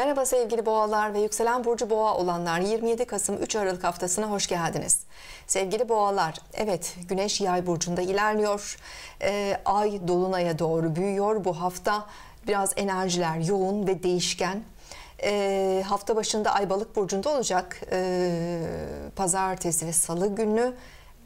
Merhaba sevgili boğalar ve yükselen burcu boğa olanlar 27 Kasım 3 Aralık haftasına hoş geldiniz. Sevgili boğalar evet güneş yay burcunda ilerliyor. Ee, ay dolunaya doğru büyüyor bu hafta biraz enerjiler yoğun ve değişken. Ee, hafta başında ay balık burcunda olacak ee, pazartesi ve salı günü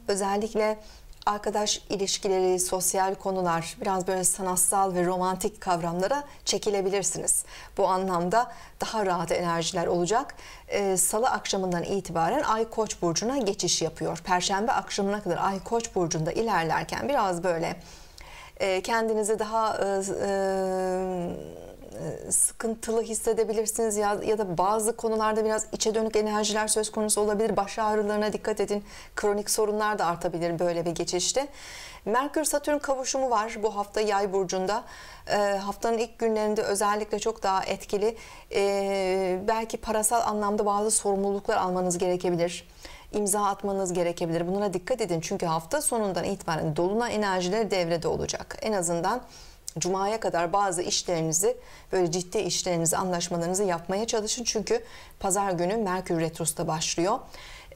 özellikle arkadaş ilişkileri, sosyal konular, biraz böyle sanatsal ve romantik kavramlara çekilebilirsiniz. Bu anlamda daha rahat enerjiler olacak. Ee, Salı akşamından itibaren Ay Koç burcuna geçiş yapıyor. Perşembe akşamına kadar Ay Koç burcunda ilerlerken biraz böyle e, kendinizi daha e, e, sıkıntılı hissedebilirsiniz ya, ya da bazı konularda biraz içe dönük enerjiler söz konusu olabilir. Baş ağrılarına dikkat edin. Kronik sorunlar da artabilir böyle bir geçişte. Merkür-Satürn kavuşumu var bu hafta Yay burcunda. E, haftanın ilk günlerinde özellikle çok daha etkili. E, belki parasal anlamda bazı sorumluluklar almanız gerekebilir imza atmanız gerekebilir. Bunlara dikkat edin çünkü hafta sonundan itibaren dolunay enerjileri devrede olacak. En azından Cuma'ya kadar bazı işlerinizi böyle ciddi işlerinizi anlaşmalarınızı yapmaya çalışın. Çünkü pazar günü Merkür retrosta başlıyor.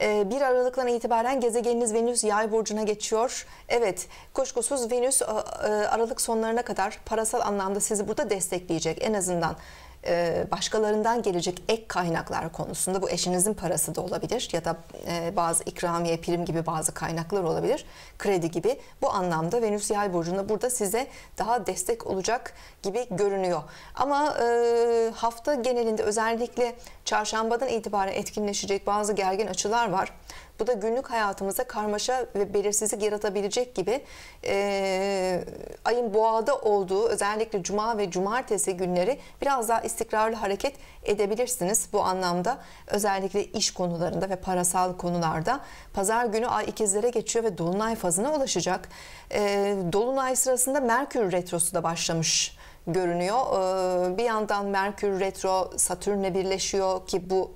1 ee, Aralık'tan itibaren gezegeniniz Venüs yay burcuna geçiyor. Evet kuşkusuz Venüs e, e, Aralık sonlarına kadar parasal anlamda sizi burada destekleyecek. En azından e, başkalarından gelecek ek kaynaklar konusunda bu eşinizin parası da olabilir ya da e, bazı ikramiye, prim gibi bazı kaynaklar olabilir, kredi gibi. Bu anlamda Venüs Yay burcunda burada size daha destek olacak gibi görünüyor. Ama e, hafta genelinde özellikle çarşambadan itibaren etkinleşecek bazı gergin açılar var. Bu da günlük hayatımıza karmaşa ve belirsizlik yaratabilecek gibi e, ayın boğada olduğu özellikle cuma ve cumartesi günleri biraz daha istikrarlı hareket edebilirsiniz bu anlamda. Özellikle iş konularında ve parasal konularda. Pazar günü ay ikizlere geçiyor ve dolunay fazına ulaşacak. E, dolunay sırasında Merkür retrosu da başlamış görünüyor. E, bir yandan Merkür retro Satürn'le birleşiyor ki bu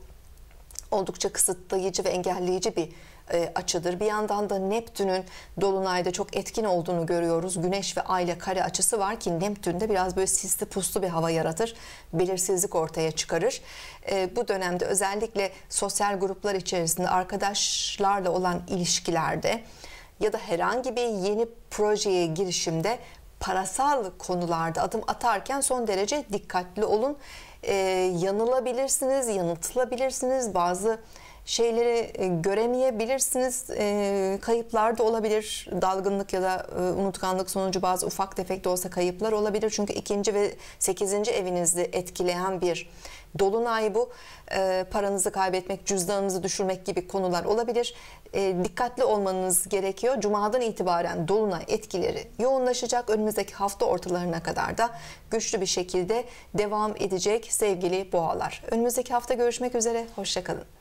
oldukça kısıtlayıcı ve engelleyici bir e, açıdır. Bir yandan da Neptün'ün dolunayda çok etkin olduğunu görüyoruz. Güneş ve ay ile kare açısı var ki Neptün'de biraz böyle sisli puslu bir hava yaratır. Belirsizlik ortaya çıkarır. E, bu dönemde özellikle sosyal gruplar içerisinde arkadaşlarla olan ilişkilerde ya da herhangi bir yeni projeye girişimde parasal konularda adım atarken son derece dikkatli olun. E, yanılabilirsiniz, yanıltılabilirsiniz. Bazı şeyleri e, göremeyebilirsiniz. E, kayıplar da olabilir. Dalgınlık ya da e, unutkanlık sonucu bazı ufak tefek de olsa kayıplar olabilir. Çünkü ikinci ve sekizinci evinizde etkileyen bir dolunay bu. Paranızı kaybetmek, cüzdanınızı düşürmek gibi konular olabilir. Dikkatli olmanız gerekiyor. Cuma'dan itibaren dolunay etkileri yoğunlaşacak. Önümüzdeki hafta ortalarına kadar da güçlü bir şekilde devam edecek sevgili boğalar. Önümüzdeki hafta görüşmek üzere. Hoşçakalın.